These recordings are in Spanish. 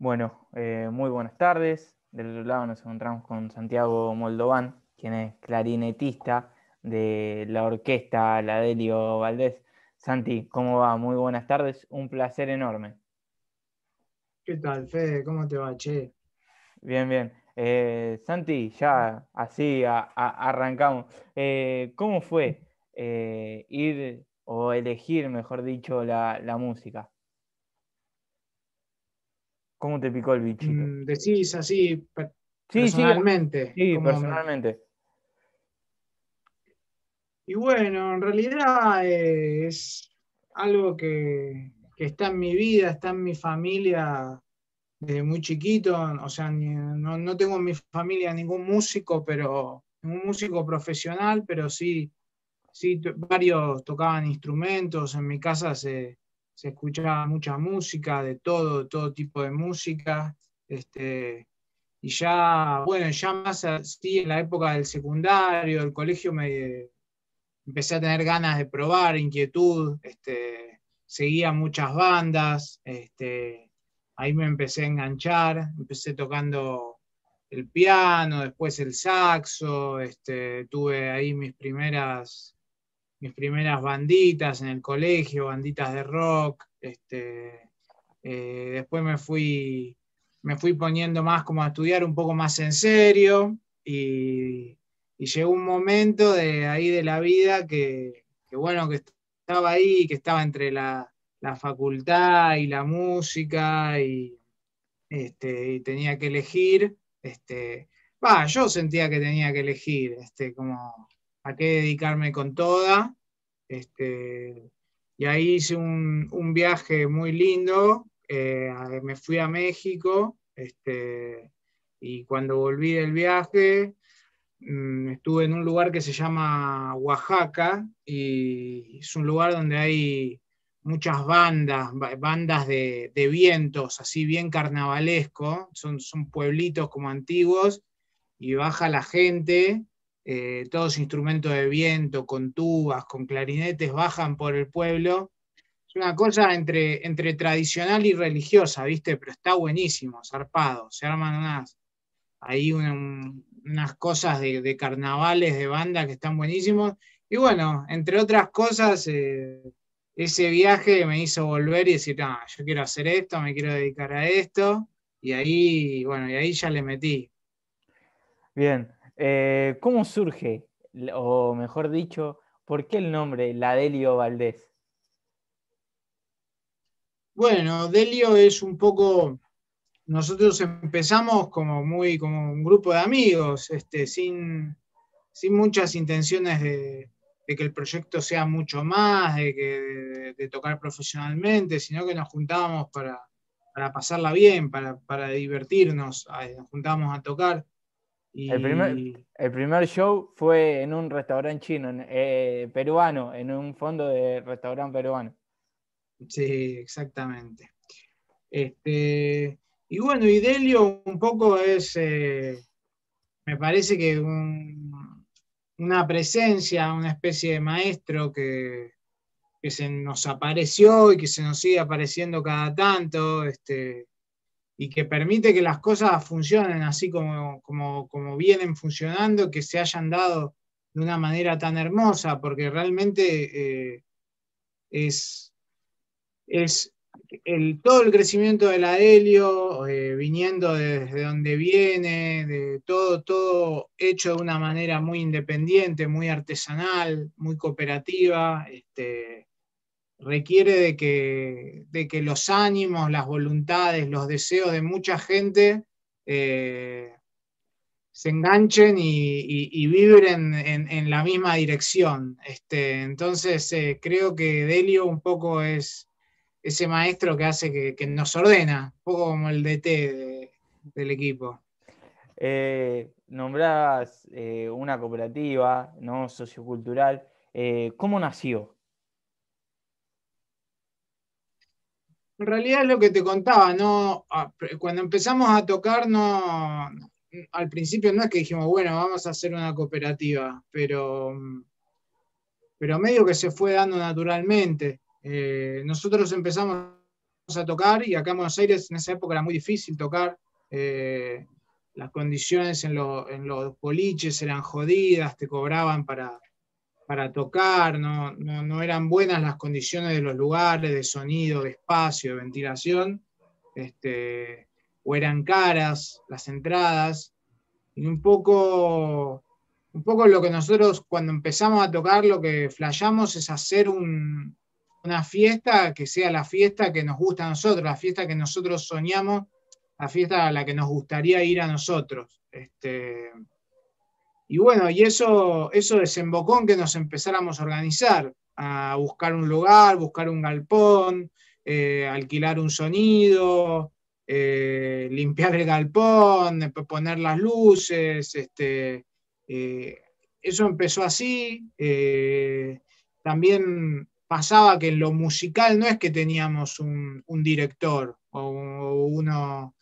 Bueno, eh, muy buenas tardes. Del otro lado nos encontramos con Santiago Moldován, quien es clarinetista de la orquesta Ladelio Valdés. Santi, ¿cómo va? Muy buenas tardes, un placer enorme. ¿Qué tal, Fede? ¿Cómo te va, Che? Bien, bien. Eh, Santi, ya así arrancamos. Eh, ¿Cómo fue ir o elegir, mejor dicho, la música? ¿Cómo te picó el bichito? Mm, decís así, personalmente. Sí, personalmente. Y bueno, en realidad eh, es algo que, está en mi vida, está en mi familia desde muy chiquito. O sea, no, tengo en mi familia ningún músico, pero un músico profesional, pero sí, sí varios tocaban instrumentos. En mi casa se, se escuchaba mucha música, de todo, todo tipo de música. Este, y ya, bueno, ya más así en la época del secundario, del colegio, me empecé a tener ganas de probar, inquietud, este, seguía muchas bandas, este, ahí me empecé a enganchar, empecé tocando el piano, después el saxo, este, tuve ahí mis primeras mis primeras banditas en el colegio, banditas de rock, este, eh, después me fui, me fui poniendo más como a estudiar un poco más en serio y, llegó un momento de ahí de la vida que, bueno, que estaba ahí, que estaba entre la, facultad y la música y, este, tenía que elegir, este, yo sentía que tenía que elegir, este, como a qué dedicarme con toda. Este, y ahí hice un, viaje muy lindo, eh, me fui a México este, y cuando volví del viaje mm, estuve en un lugar que se llama Oaxaca y es un lugar donde hay muchas bandas, bandas de, vientos, así bien carnavalesco, son, son pueblitos como antiguos y baja la gente eh, todos instrumentos de viento, con tubas, con clarinetes, bajan por el pueblo. Es una cosa entre, entre tradicional y religiosa, ¿viste? Pero está buenísimo, zarpado. Se arman unas, ahí unas cosas de, carnavales, de banda que están buenísimos. Y bueno, entre otras cosas, eh, ese viaje me hizo volver y decir, ah, yo quiero hacer esto, me quiero dedicar a esto. Y ahí, bueno, y ahí ya le metí. Bien, eh, ¿Cómo surge, o mejor dicho, por qué el nombre La Delio Valdés? Bueno, Delio es un poco, nosotros empezamos como muy, como un grupo de amigos, este, sin, muchas intenciones de, que el proyecto sea mucho más, de, que, tocar profesionalmente, sino que nos juntábamos para, pasarla bien, para, para divertirnos, nos juntábamos a tocar. El, primer, show fue en un restaurante chino, eh, peruano, en un fondo de restaurante peruano. Sí, exactamente. Este, y bueno, y Delio un poco es, eh, me parece que una presencia, una especie de maestro que, que, se nos apareció y que se nos sigue apareciendo cada tanto. Este, y que permite que las cosas funcionen así como, como, vienen funcionando, que se hayan dado de una manera tan hermosa, porque realmente eh, es, es el, todo el crecimiento del la helio, eh, viniendo desde donde viene, de todo, todo hecho de una manera muy independiente, muy artesanal, muy cooperativa, este, requiere de que, de que los ánimos, las voluntades, los deseos de mucha gente eh, se enganchen y, vibren en, la misma dirección. Este, entonces, eh, creo que Delio un poco es ese maestro que hace que, nos ordena, un poco como el DT del equipo. Eh, nombrás eh, una cooperativa ¿no? sociocultural. ¿Cómo nació? En realidad es lo que te contaba, no, ah, cuando empezamos a tocar, no, al principio no es que dijimos, bueno, vamos a hacer una cooperativa, pero, pero medio que se fue dando naturalmente. Eh, nosotros empezamos a tocar y acá en Buenos Aires en esa época era muy difícil tocar. Eh, las condiciones en, en, los boliches eran jodidas, te cobraban para, para tocar, no, no, eran buenas las condiciones de los lugares, de sonido, de espacio, de ventilación, este, o eran caras las entradas. Y un poco, un poco lo que nosotros cuando empezamos a tocar, lo que flayamos es hacer una fiesta que sea la fiesta que nos gusta a nosotros, la fiesta que nosotros soñamos, la fiesta a la que nos gustaría ir a nosotros. Este, y bueno, y eso, eso desembocó en que nos empezáramos a organizar, a buscar un lugar, buscar un galpón, eh, alquilar un sonido, eh, limpiar el galpón, poner las luces, este, eh, eso empezó así. también pasaba que en lo musical no es que teníamos un, director o uno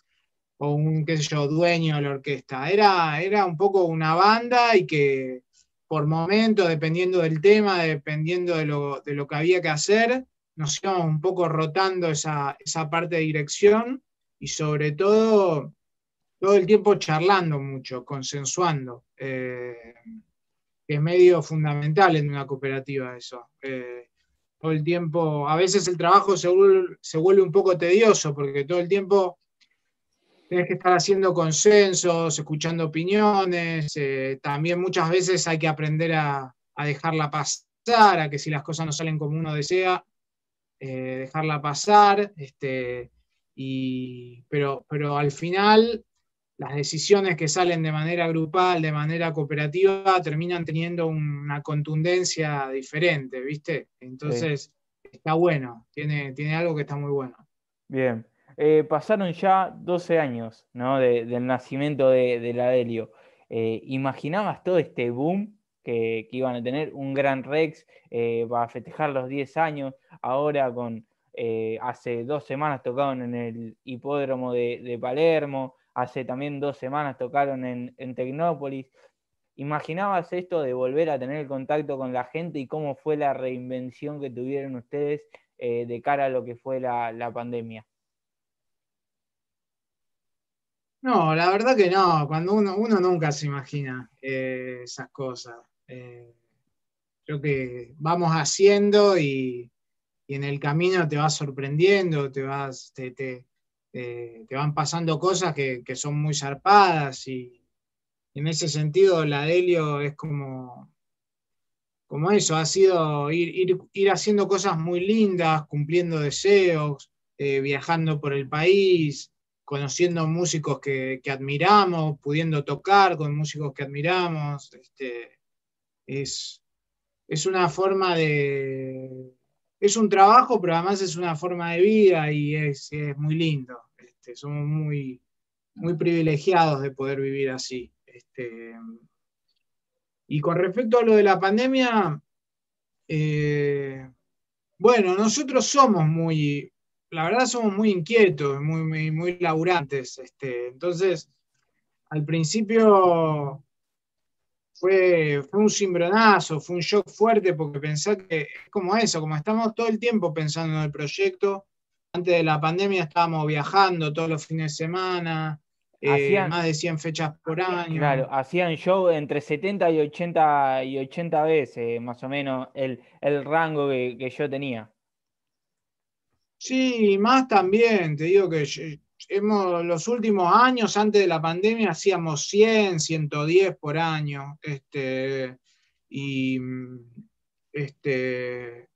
o un, qué sé yo, dueño de la orquesta. Era, era un poco una banda y que por momentos, dependiendo del tema, dependiendo de lo, de lo que había que hacer, nos íbamos un poco rotando esa, esa parte de dirección y sobre todo todo el tiempo charlando mucho, consensuando, eh, que es medio fundamental en una cooperativa eso. Eh, todo el tiempo, a veces el trabajo se, se vuelve un poco tedioso porque todo el tiempo Tienes que estar haciendo consensos, escuchando opiniones, eh, también muchas veces hay que aprender a, dejarla pasar, a que si las cosas no salen como uno desea, eh, dejarla pasar, este, pero, pero al final las decisiones que salen de manera grupal, de manera cooperativa, terminan teniendo una contundencia diferente, ¿viste? Entonces, está bueno, tiene, tiene algo que está muy bueno. Bien. Eh, pasaron ya 12 años del nacimiento de, la Helio. Eh, ¿Imaginabas todo este boom que, iban a tener? Un gran Rex para eh, festejar los 10 años, ahora con hace dos semanas tocaron en el hipódromo de, Palermo, hace también dos semanas tocaron en, Tecnópolis. ¿Imaginabas esto de volver a tener contacto con la gente y cómo fue la reinvención que tuvieron ustedes de cara a lo que fue la pandemia? No, la verdad que no, cuando uno, uno nunca se imagina eh, esas cosas. Eh, creo que vamos haciendo y, en el camino te vas sorprendiendo, te, vas, te, eh, van pasando cosas que, son muy zarpadas y en ese sentido la Delio es como, como eso, ha sido ir, ir haciendo cosas muy lindas, cumpliendo deseos, eh, viajando por el país conociendo músicos que, admiramos, pudiendo tocar con músicos que admiramos. Este, es, una forma de... Es un trabajo, pero además es una forma de vida y es, muy lindo. Este, somos muy, muy privilegiados de poder vivir así. Este, y con respecto a lo de la pandemia, eh, bueno, nosotros somos muy, la verdad somos muy inquietos, muy, muy, laburantes. Este, entonces, al principio fue, un cimbronazo, fue un shock fuerte, porque pensé que es como eso, como estamos todo el tiempo pensando en el proyecto. Antes de la pandemia estábamos viajando todos los fines de semana, eh, más de 100 fechas por año. Claro, hacían show entre 70 y 80, y 80 veces, más o menos, el, rango que, que yo tenía. Sí, más también, te digo que hemos, los últimos años, antes de la pandemia, hacíamos 100, 110 por año. Este, y, este,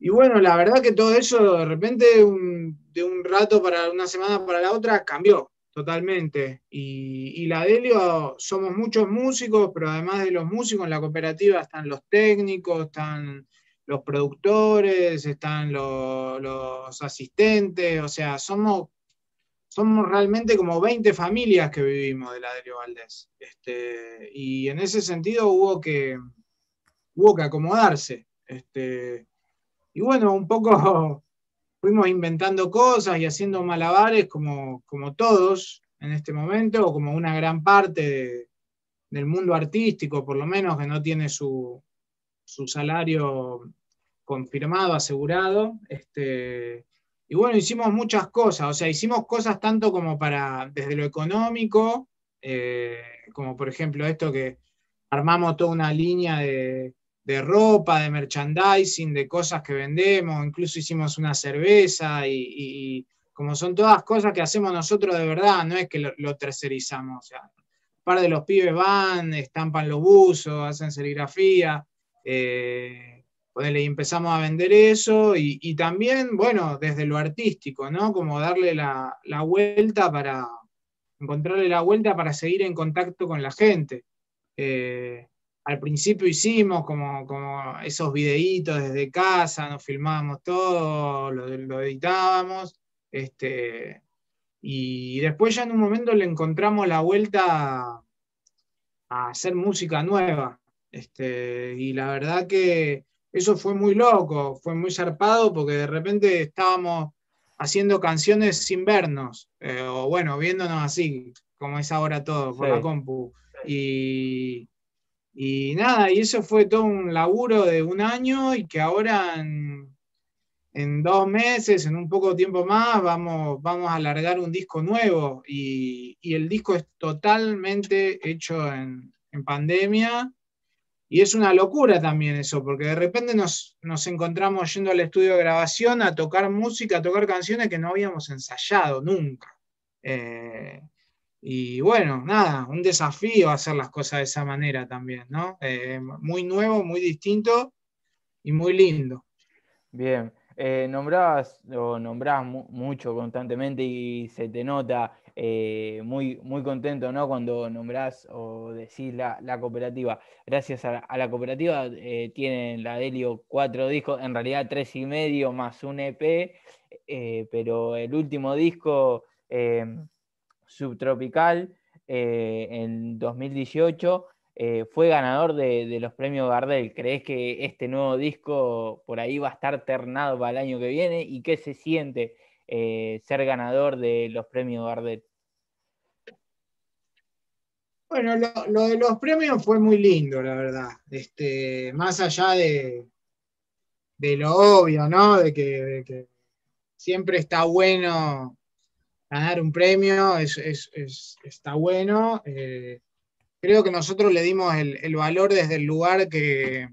y bueno, la verdad que todo eso de repente, de un rato para una semana para la otra, cambió totalmente. Y, y la Delio, somos muchos músicos, pero además de los músicos, en la cooperativa están los técnicos, están los productores, están los, asistentes, o sea, somos, somos realmente como 20 familias que vivimos de la Delio Valdés. Este, y en ese sentido hubo que, hubo que acomodarse. Este, y bueno, un poco fuimos inventando cosas y haciendo malabares como, como todos en este momento, o como una gran parte del mundo artístico, por lo menos, que no tiene su, su salario confirmado, asegurado. Este, y bueno, hicimos muchas cosas, o sea, hicimos cosas tanto como para, desde lo económico, eh, como por ejemplo esto que armamos toda una línea de, ropa, de merchandising, de cosas que vendemos, incluso hicimos una cerveza y, como son todas cosas que hacemos nosotros de verdad, no es que lo, tercerizamos, o sea, un par de los pibes van, estampan los buzos, hacen serigrafía, eh, y empezamos a vender eso y, también, bueno, desde lo artístico, ¿no? Como darle la, vuelta para, encontrarle la vuelta para seguir en contacto con la gente. Eh, al principio hicimos como, como esos videitos desde casa, nos filmábamos todo, lo, editábamos, este, y después ya en un momento le encontramos la vuelta a hacer música nueva, este, y la verdad que eso fue muy loco, fue muy zarpado porque de repente estábamos haciendo canciones sin vernos, eh, o bueno, viéndonos así, como es ahora todo, por la compu. Y, nada, y eso fue todo un laburo de un año y que ahora en, dos meses, en un poco tiempo más, vamos, vamos a alargar un disco nuevo. Y, el disco es totalmente hecho en pandemia y es una locura también eso, porque de repente nos, encontramos yendo al estudio de grabación a tocar música, a tocar canciones que no habíamos ensayado nunca. Eh, y bueno, nada, un desafío hacer las cosas de esa manera también, ¿no? Eh, muy nuevo, muy distinto y muy lindo. Bien, eh, nombrabas o mucho constantemente y se te nota eh, muy, muy contento cuando nombrás o decís la, cooperativa. Gracias a, la cooperativa eh, tienen la Delio cuatro discos, en realidad tres y medio más un EP, eh, pero el último disco, Subtropical, en 2018, fue ganador de, de, los premios Gardel. ¿Crees que este nuevo disco por ahí va a estar ternado para el año que viene? ¿Y qué se siente? Eh, ser ganador de los premios Gardet? Bueno, lo, de los premios fue muy lindo, la verdad. Este, más allá de, de lo obvio, ¿no? De que, siempre está bueno ganar un premio, está bueno. Eh, creo que nosotros le dimos el valor desde el lugar que,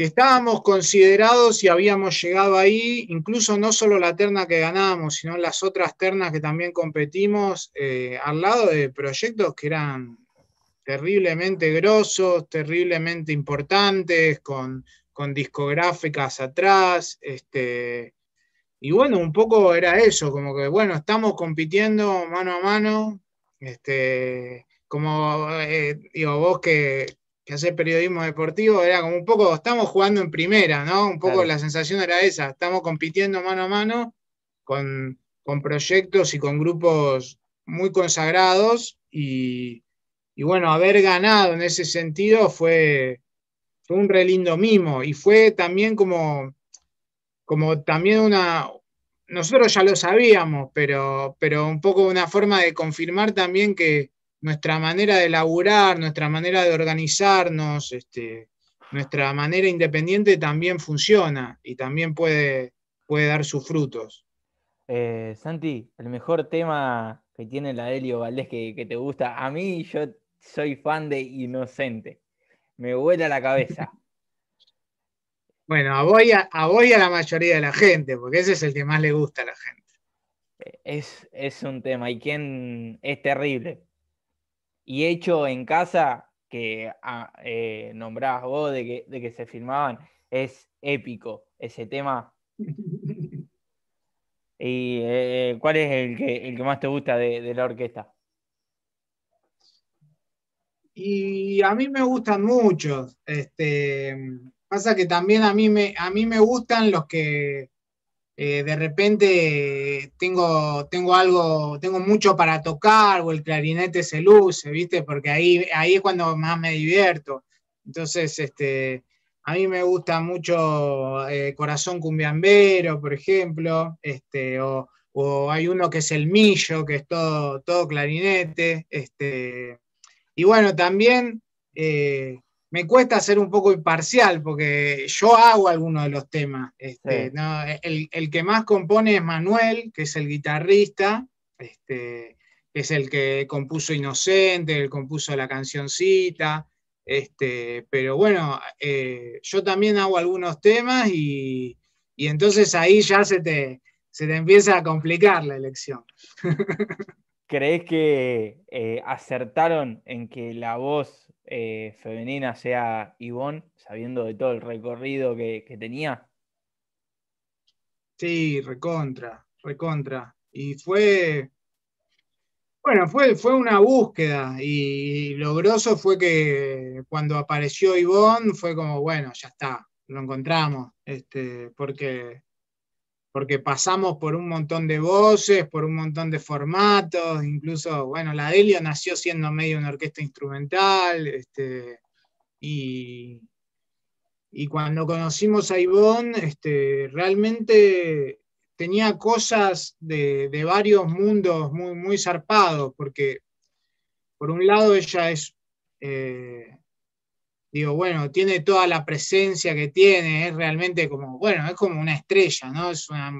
Estábamos considerados y habíamos llegado ahí, incluso no solo la terna que ganábamos, sino las otras ternas que también competimos, eh, al lado de proyectos que eran terriblemente grosos, terriblemente importantes, con, discográficas atrás, este, y bueno, un poco era eso, como que bueno, estamos compitiendo mano a mano, este, como eh, digo, vos que, que hace periodismo deportivo, era como un poco, estamos jugando en primera, ¿no? Un poco la sensación era esa, estamos compitiendo mano a mano con, proyectos y con grupos muy consagrados y, bueno, haber ganado en ese sentido fue, fue un relindo mimo y fue también como, como también una, nosotros ya lo sabíamos, pero, pero un poco una forma de confirmar también que, nuestra manera de laburar, nuestra manera de organizarnos, este, nuestra manera independiente también funciona y también puede, puede dar sus frutos. Eh, Santi, el mejor tema que tiene la Helio Valdés que, te gusta, a mí yo soy fan de Inocente, me vuela la cabeza. Bueno, a vos, a, la mayoría de la gente, porque ese es el que más le gusta a la gente. Es, un tema, y quien es terrible, y hecho en casa que ah, eh, nombrabas vos de que, se filmaban, es épico ese tema. ¿Y eh, cuál es el que, más te gusta de, de, la orquesta? Y a mí me gustan muchos. Este, pasa que también a mí me, a mí me gustan los que, eh, de repente tengo, tengo algo, tengo mucho para tocar o el clarinete se luce, ¿viste? Porque ahí, ahí es cuando más me divierto. Entonces, este, a mí me gusta mucho eh, Corazón Cumbiambero, por ejemplo, este, o, hay uno que es El Millo, que es todo, todo clarinete. Este, y bueno, también... Eh, me cuesta ser un poco imparcial porque yo hago algunos de los temas. Este, el, que más compone es Manuel, que es el guitarrista, este, es el que compuso Inocente, el que compuso la cancioncita. Este, pero bueno, eh, yo también hago algunos temas y, entonces ahí ya se te, se te, empieza a complicar la elección. ¿Crees que eh, acertaron en que la voz eh, femenina sea Ivonne, sabiendo de todo el recorrido que, tenía? Sí, recontra, recontra. Y fue, bueno, fue, fue una búsqueda y lo grosso fue que cuando apareció Ivonne fue como, bueno, ya está, lo encontramos, este, porque porque pasamos por un montón de voces, por un montón de formatos, incluso, bueno, la Delio nació siendo medio una orquesta instrumental, este, y, cuando conocimos a Ivonne, este, realmente tenía cosas de, varios mundos muy, muy zarpados, porque por un lado ella es... Eh, digo, bueno, tiene toda la presencia que tiene, es realmente como, bueno, es como una estrella, ¿no? Es una,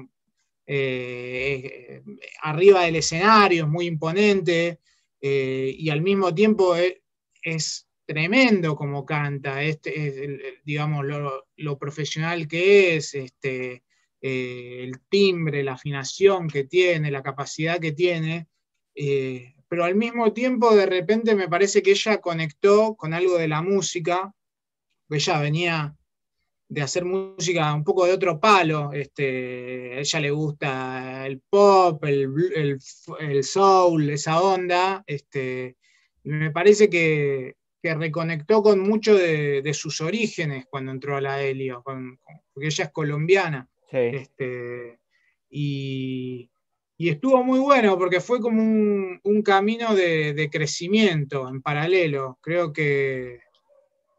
eh, eh, arriba del escenario, es muy imponente eh, y al mismo tiempo es, tremendo como canta, este, digamos, lo, profesional que es, este, el timbre, la afinación que tiene, la capacidad que tiene pero al mismo tiempo de repente me parece que ella conectó con algo de la música, que ella venía de hacer música un poco de otro palo, este, a ella le gusta el pop, el, soul, esa onda, este, me parece que, reconectó con mucho de, sus orígenes cuando entró a la Helio, porque ella es colombiana. Sí. Este, y, y estuvo muy bueno porque fue como un, camino de, crecimiento en paralelo. Creo que,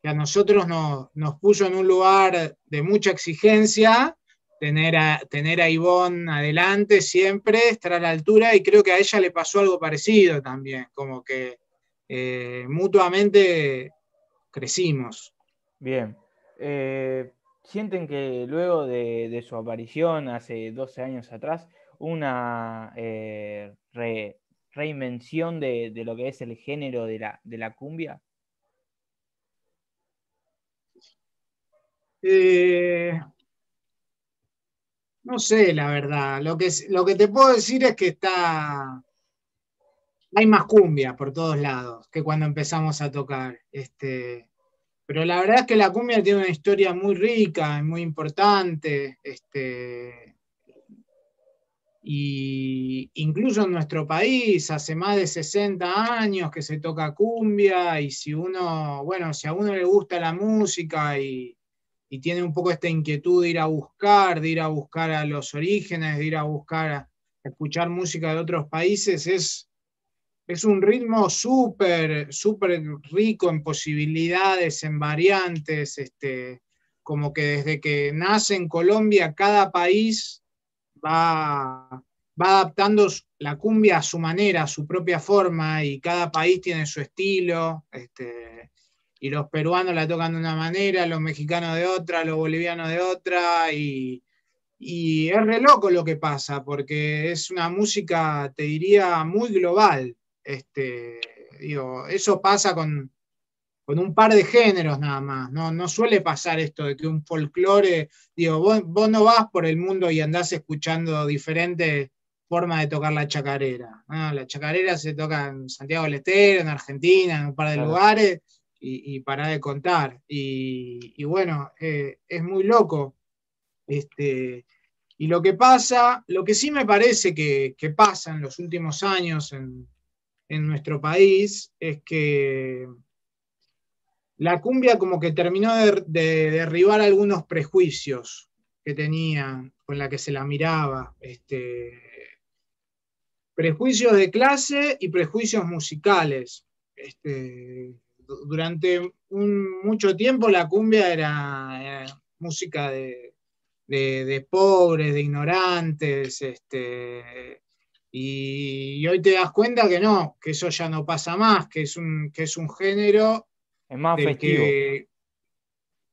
a nosotros nos, puso en un lugar de mucha exigencia, tener a, tener a Ivonne adelante siempre, estar a la altura y creo que a ella le pasó algo parecido también, como que eh, mutuamente crecimos. Bien. Eh, ¿Sienten que luego de, de su aparición hace 12 años atrás, una eh, reinvención de, lo que es el género de la, cumbia? Eh, no sé, la verdad. Lo que, lo que te puedo decir es que está. Hay más cumbia por todos lados que cuando empezamos a tocar. Este, pero la verdad es que la cumbia tiene una historia muy rica, muy importante. Este, y incluso en nuestro país, hace más de 60 años que se toca cumbia y si uno, bueno, si a uno le gusta la música y, tiene un poco esta inquietud de ir a buscar, de ir a buscar a los orígenes, de ir a buscar a escuchar música de otros países, es, es un ritmo súper, súper rico en posibilidades, en variantes, este, como que desde que nace en Colombia cada país va, va adaptando la cumbia a su manera, a su propia forma, y cada país tiene su estilo, este, y los peruanos la tocan de una manera, los mexicanos de otra, los bolivianos de otra, y, es re loco lo que pasa, porque es una música, te diría, muy global. Este, eso pasa con, con un par de géneros nada más. No, suele pasar esto de que un folclore, digo, vos, no vas por el mundo y andás escuchando diferentes formas de tocar la chacarera. La chacarera se toca en Santiago del Estero, en Argentina, en un par de lugares, y, y, para de contar. Y, bueno, eh, es muy loco. Este, y lo que pasa, lo que sí me parece que, pasa en los últimos años en nuestro país es que la cumbia como que terminó de, derribar algunos prejuicios que tenía, con la que se la miraba. Este, prejuicios de clase y prejuicios musicales. Este, durante mucho tiempo la cumbia era, música de, pobres, de ignorantes, este, y, hoy te das cuenta que no, que eso ya no pasa más, que es un, que es un género es más festivo.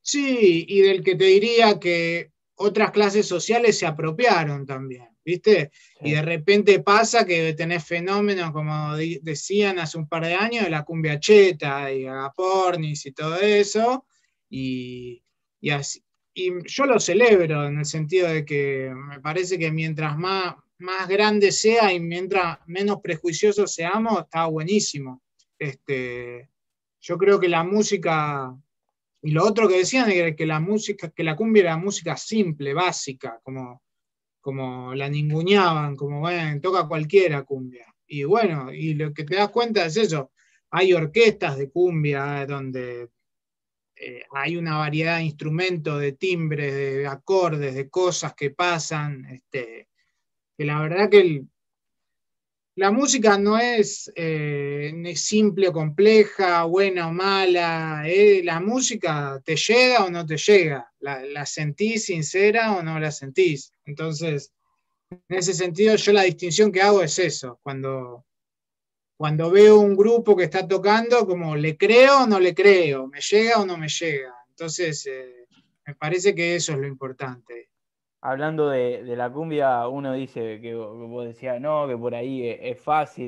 sí, y del que te diría que otras clases sociales se apropiaron también, ¿viste? Y de repente pasa que tenés fenómenos, como decían hace un par de años, de la cumbia cheta y agapornis y todo eso, y, así, y yo lo celebro en el sentido de que me parece que mientras más, más grande sea y mientras menos prejuiciosos seamos, está buenísimo. Este, yo creo que la música, y lo otro que decían era que la música, que la cumbia era música simple, básica, como, como la ninguneaban, como bueno, toca cualquiera cumbia. Y bueno, y lo que te das cuenta es eso, hay orquestas de cumbia eh, donde eh, hay una variedad de instrumentos, de timbres, de acordes, de cosas que pasan, este, que la verdad que el, la música eh, no es, simple o compleja, buena o mala. Eh, la música te llega o no te llega. La, sentís sincera o no la sentís. Entonces, en ese sentido, yo la distinción que hago es eso. Cuando, cuando veo un grupo que está tocando, como le creo o no le creo, me llega o no me llega. Entonces, eh, me parece que eso es lo importante hablando de, la cumbia, uno dice que vos decías, no, que por ahí e, es, fácil,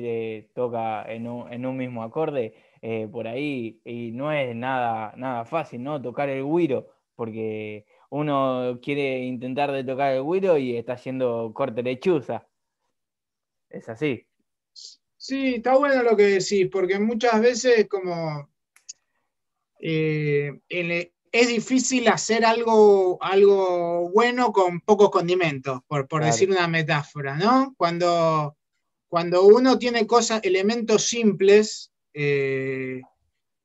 tocar eh, toca en un, mismo acorde, eh, por ahí, y no es nada, nada fácil, ¿no? Tocar el guiro, porque uno quiere intentar de tocar el guiro y está haciendo corte lechuza. Es así. Sí, está bueno lo que decís, porque muchas veces como eh, e, es difícil hacer algo, algo bueno con pocos condimentos, por, decir una metáfora, ¿no? Cuando, cuando uno tiene cosas, elementos simples, eh,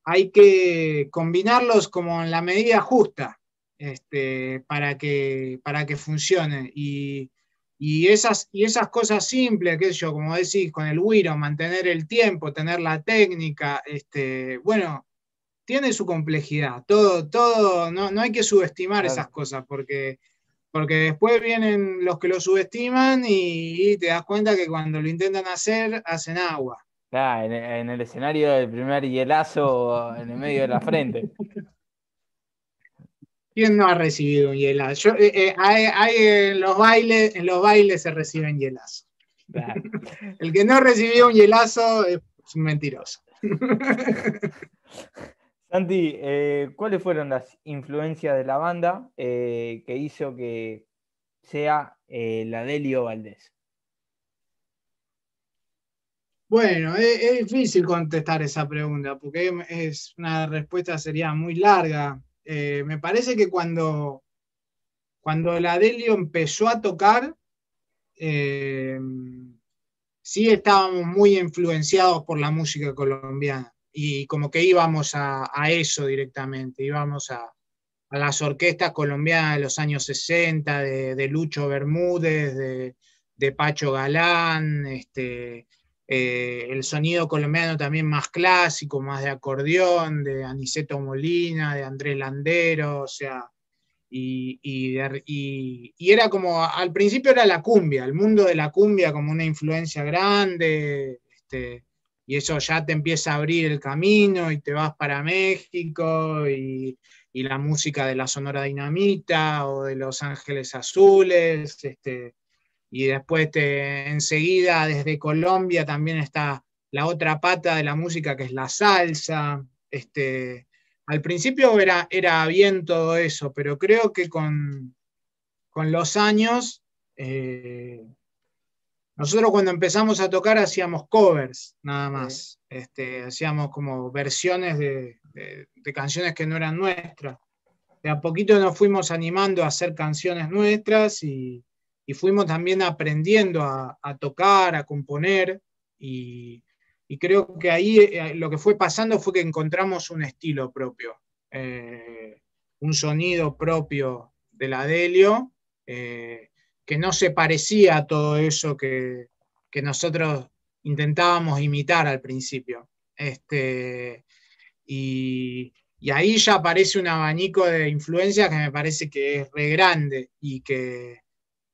hay que combinarlos como en la medida justa este, para, que, para que funcione. Y, esas, y esas cosas simples, que yo, como decís, con el Wiro, mantener el tiempo, tener la técnica, este, bueno, tiene su complejidad. Todo, todo, no, hay que subestimar esas cosas porque, porque después vienen los que lo subestiman y, te das cuenta que cuando lo intentan hacer, hacen agua. en, el escenario del primer hielazo en el medio de la frente. ¿Quién no ha recibido un hielazo? Eh, eh, hay, en, los bailes, en los bailes se reciben hielazos. El que no recibió un hielazo es un mentiroso. Santi, eh, ¿cuáles fueron las influencias de la banda eh, que hizo que sea eh, la Delio Valdés? Bueno, es, difícil contestar esa pregunta porque es una respuesta sería muy larga. me parece que cuando, cuando la Delio empezó a tocar, sí estábamos muy influenciados por la música colombiana y como que íbamos a, eso directamente, íbamos a, las orquestas colombianas de los años 60, de, Lucho Bermúdez, de, Pacho Galán, este, eh, el sonido colombiano también más clásico, más de acordeón, de Aniceto Molina, de Andrés Landero, o sea, y, y, era como, al principio era la cumbia, el mundo de la cumbia como una influencia grande, este, y eso ya te empieza a abrir el camino y te vas para México y, la música de la Sonora Dinamita o de Los Ángeles Azules, este, y después te, enseguida desde Colombia también está la otra pata de la música que es la salsa. Este, al principio era, era bien todo eso, pero creo que con, con los años... Eh, nosotros cuando empezamos a tocar hacíamos covers, nada más. Este, hacíamos como versiones de, canciones que no eran nuestras. De a poquito nos fuimos animando a hacer canciones nuestras y, fuimos también aprendiendo a, tocar, a componer y, creo que ahí eh, lo que fue pasando fue que encontramos un estilo propio, eh, un sonido propio de la Delio. Eh, que no se parecía a todo eso que, nosotros intentábamos imitar al principio. Este, y, ahí ya aparece un abanico de influencias que me parece que es re grande y que,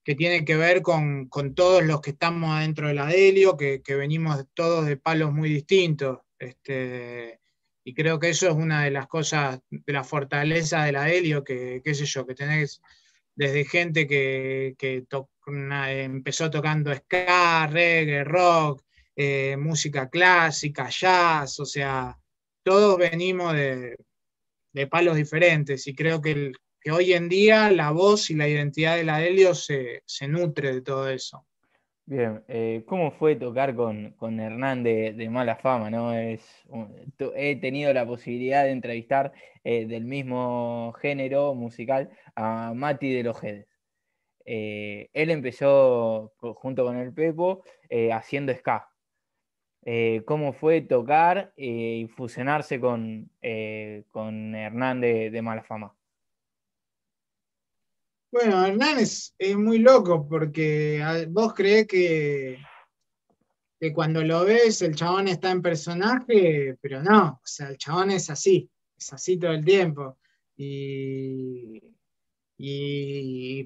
tiene que ver con, todos los que estamos adentro de la que, venimos todos de palos muy distintos. Este, y creo que eso es una de las cosas, de la fortaleza de la Helio, que qué sé que tenés desde gente que, empezó tocando ska, reggae, rock, eh, música clásica, jazz, o sea, todos venimos de, palos diferentes y creo que, hoy en día la voz y la identidad de la Helio se, se nutre de todo eso. Bien, eh, ¿cómo fue tocar con, Hernández de, mala fama? ¿no? Es, he tenido la posibilidad de entrevistar eh, del mismo género musical a Mati de los Jedes. Eh, él empezó junto con el Pepo haciendo ska. ¿Cómo fue tocar y fusionarse con, con Hernán de mala fama? Bueno, Hernán es, muy loco porque vos crees que, que cuando lo ves el chabón está en personaje, pero no, o sea, el chabón es así, es así todo el tiempo. Y,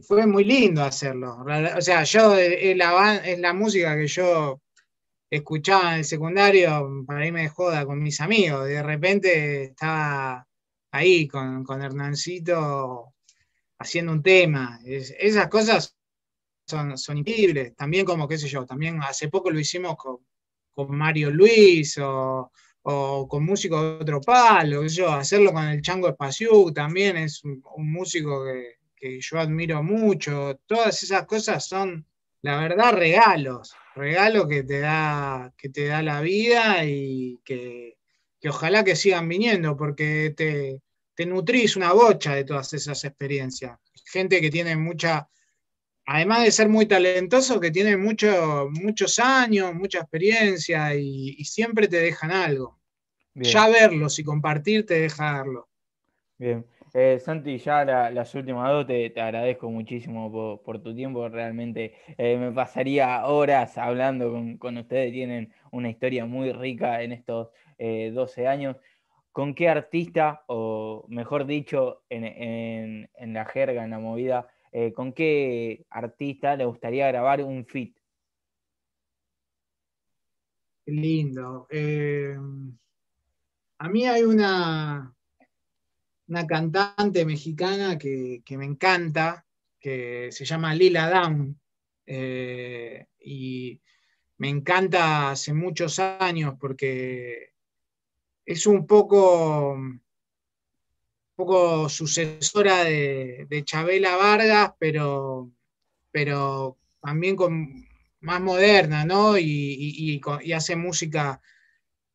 fue muy lindo hacerlo. O sea, yo eh, eh, es la, música que yo escuchaba en el secundario para irme de joda con mis amigos. De repente estaba ahí con, con Hernancito haciendo un tema. esas cosas son, increíbles. También como, qué sé yo, también hace poco lo hicimos con, Mario Luis o, con músicos de otro palo, yo, hacerlo con el Chango Espaciú también es un, músico que, yo admiro mucho. Todas esas cosas son, la verdad, regalos. Regalos que te da, que te da la vida y que, que ojalá que sigan viniendo, porque te, te nutrís una bocha de todas esas experiencias. Gente que tiene mucha, además de ser muy talentoso, que tiene muchos años, mucha experiencia y, siempre te dejan algo. Ya verlos y compartir te deja darlo. Bien. Eh, Santi, ya las últimas dos te, agradezco muchísimo por, tu tiempo. Realmente eh, me pasaría horas hablando con, ustedes. Tienen una historia muy rica en estos 12 eh, años con qué artista, o mejor dicho, en, la jerga, en la movida, eh, con qué artista le gustaría grabar un fit. Lindo. Eh, a mí hay una, una cantante mexicana que, me encanta, que se llama Lila Down. Eh, y me encanta hace muchos años porque es un poco, poco sucesora de, Chabela Vargas, pero, pero también con, más moderna, ¿no? Y, hace música.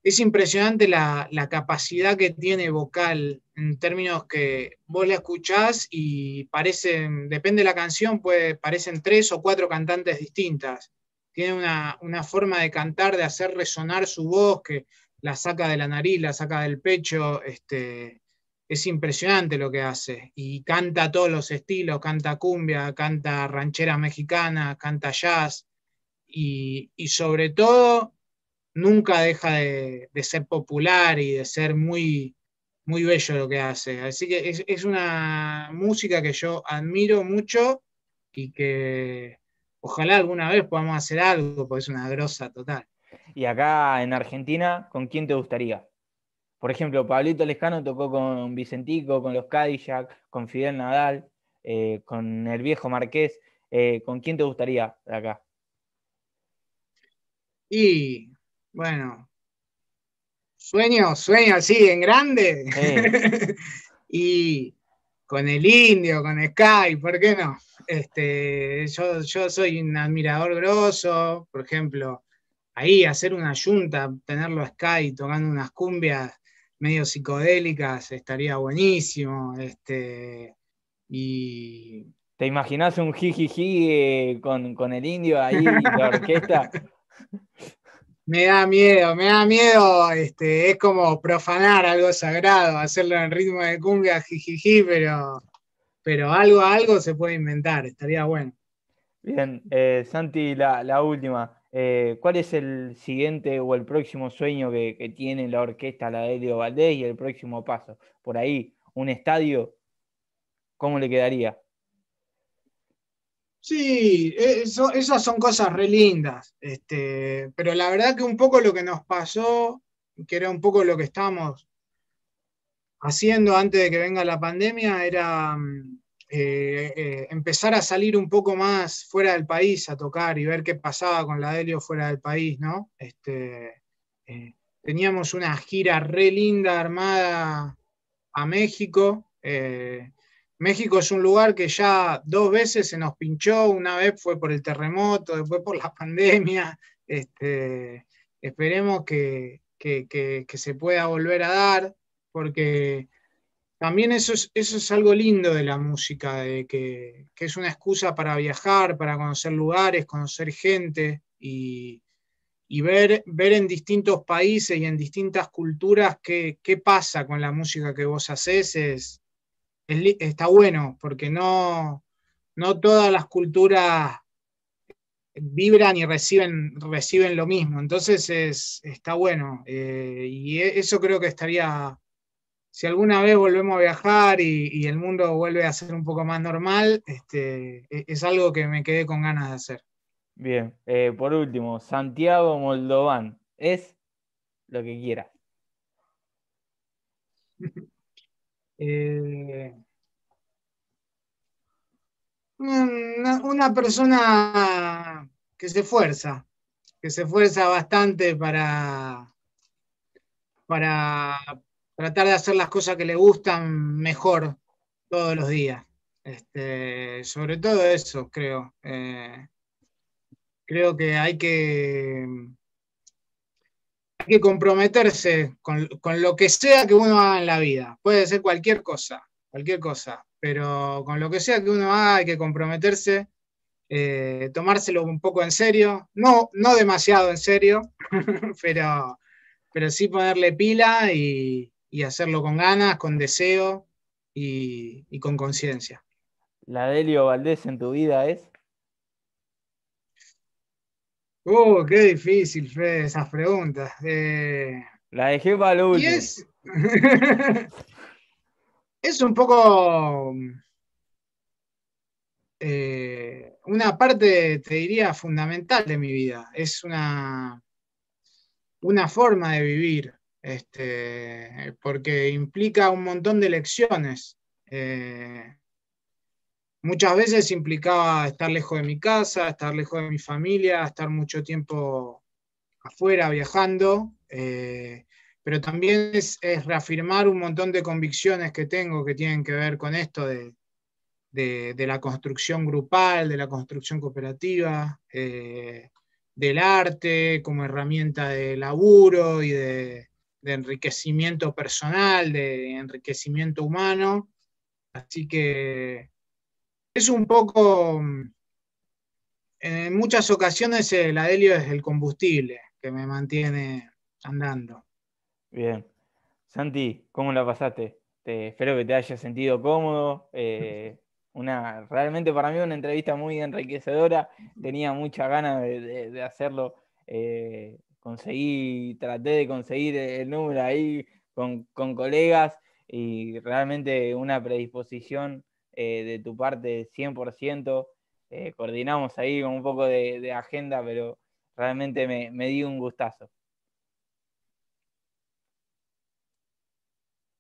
Es impresionante la, capacidad que tiene vocal en términos que vos la escuchás y parecen, depende de la canción, pues parecen tres o cuatro cantantes distintas. Tiene una, una forma de cantar, de hacer resonar su voz, que la saca de la nariz, la saca del pecho, este, es impresionante lo que hace. Y canta todos los estilos, canta cumbia, canta ranchera mexicana, canta jazz, y, sobre todo nunca deja de, ser popular y de ser muy, muy bello lo que hace. Así que es, es una música que yo admiro mucho y que ojalá alguna vez podamos hacer algo, porque es una grosa total. Y acá en Argentina, ¿con quién te gustaría? Por ejemplo, Pablito Lejano tocó con Vicentico, con los Cadillacs con Fidel Nadal, eh, con el viejo Marqués. Eh, ¿Con quién te gustaría acá? Y bueno, sueño, sueño así, en grande. y con el indio, con Sky, ¿por qué no? Este, yo, yo soy un admirador grosso, por ejemplo, ahí hacer una yunta, tenerlo a Sky tocando unas cumbias medio psicodélicas, estaría buenísimo. Este, y... ¿Te imaginas un jijiji eh, con, el indio ahí, la orquesta? me da miedo, me da miedo, este, es como profanar algo sagrado, hacerlo en ritmo de cumbia, jijiji, pero, pero algo, algo se puede inventar, estaría bueno. Bien, eh, Santi, la última. Eh, ¿Cuál es el siguiente o el próximo sueño que, tiene la orquesta, la de Elio Valdés, y el próximo paso? Por ahí, un estadio, ¿cómo le quedaría? Sí, e, esas son cosas re lindas, este, pero la verdad que un poco lo que nos pasó, que era un poco lo que estábamos haciendo antes de que venga la pandemia, era mm, eh, eh, empezar a salir un poco más fuera del país a tocar y ver qué pasaba con la Delio fuera del país, ¿no? Este, eh, teníamos una gira re linda armada a México. México es un lugar que ya dos veces se nos pinchó, una vez fue por el terremoto, después por la pandemia. Este, esperemos que se pueda volver a dar, porque también eso es, eso es algo lindo de la música, de que, es una excusa para viajar, para conocer lugares, conocer gente y, ver, ver, en distintos países y en distintas culturas qué, pasa con la música que vos haces. está bueno, porque no, no todas las culturas vibran y reciben, reciben lo mismo. Entonces es, está bueno. Eh, y e, eso creo que estaría si alguna vez volvemos a viajar y, el mundo vuelve a ser un poco más normal, este, e, es algo que me quedé con ganas de hacer. Bien, eh, por último, Santiago Moldován, es lo que quiera. Eh, una, persona que se esfuerza, que se esfuerza bastante para, para tratar de hacer las cosas que le gustan mejor todos los días. Este, sobre todo eso, creo. Eh, creo que hay que, que comprometerse con, lo que sea que uno haga en la vida. Puede ser cualquier cosa, cualquier cosa, pero con lo que sea que uno haga hay que comprometerse, eh, tomárselo un poco en serio, no, no demasiado en serio, pero, pero sí ponerle pila y, y hacerlo con ganas, con deseo y, con conciencia. ¿La Delio Valdés en tu vida es? Uh, qué difícil, Fred, esas preguntas. Eh, La dejé para lo último. Es... un poco eh, una parte, te diría, fundamental de mi vida. Es una, una forma de vivir este, porque implica un montón de lecciones. Eh, muchas veces implicaba estar lejos de mi casa, estar lejos de mi familia, estar mucho tiempo afuera viajando, eh, pero también es, reafirmar un montón de convicciones que tengo que tienen que ver con esto de, la construcción grupal, de la construcción cooperativa, eh, del arte como herramienta de laburo y de, de enriquecimiento personal, de enriquecimiento humano. Así que es un poco, mm, en muchas ocasiones la Helio es el combustible que me mantiene andando. Bien. Santi, ¿cómo la pasaste? Te, espero que te hayas sentido cómodo. Eh, una, realmente para mí una entrevista muy enriquecedora. Tenía muchas ganas de, hacerlo eh, conseguí, traté de conseguir el número ahí con, colegas y realmente una predisposición eh, de tu parte 100%. Eh, coordinamos ahí con un poco de, agenda, pero realmente me, me dio un gustazo.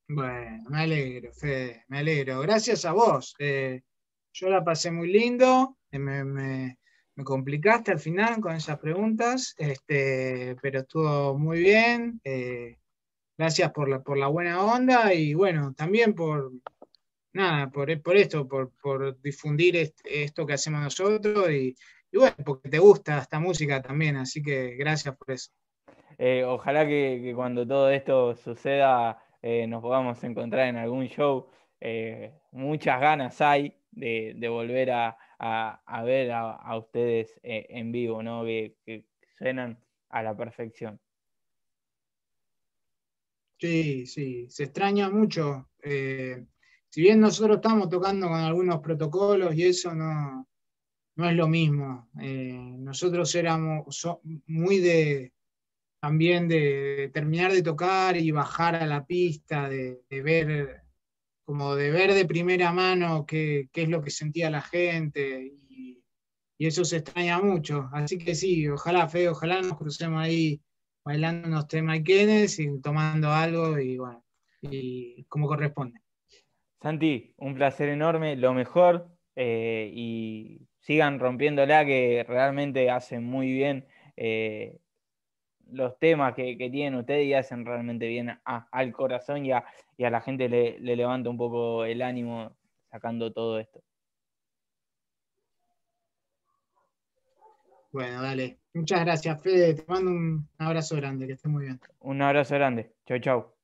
Bueno, me alegro, Fede, me alegro. Gracias a vos. Eh, yo la pasé muy lindo, me, complicaste al final con esas preguntas, este, pero estuvo muy bien. Eh, gracias por la, buena onda y bueno, también por, nada, por, esto, por, difundir esto que hacemos nosotros y, bueno, porque te gusta esta música también, así que gracias por eso. Eh, ojalá que, cuando todo esto suceda eh, nos podamos encontrar en algún show. muchas ganas hay de volver a, a, ver a, ustedes eh, en vivo, ¿no? Que, suenan a la perfección. Sí, sí, se extraña mucho. Eh, si bien nosotros estamos tocando con algunos protocolos y eso no, no es lo mismo. Eh, nosotros éramos muy de también de, terminar de tocar y bajar a la pista, de ver como de ver de primera mano qué, es lo que sentía la gente y, eso se extraña mucho. Así que sí, ojalá, Fe, ojalá nos crucemos ahí bailando unos temas y tomando algo y bueno, y como corresponde. Santi, un placer enorme, lo mejor eh, y sigan rompiéndola que realmente hacen muy bien. Eh, los temas que, tienen ustedes y hacen realmente bien al corazón y a, la gente le, le, levanta un poco el ánimo sacando todo esto. Bueno, dale. Muchas gracias, Fede. Te mando un abrazo grande, que estés muy bien. Un abrazo grande. Chau, chau.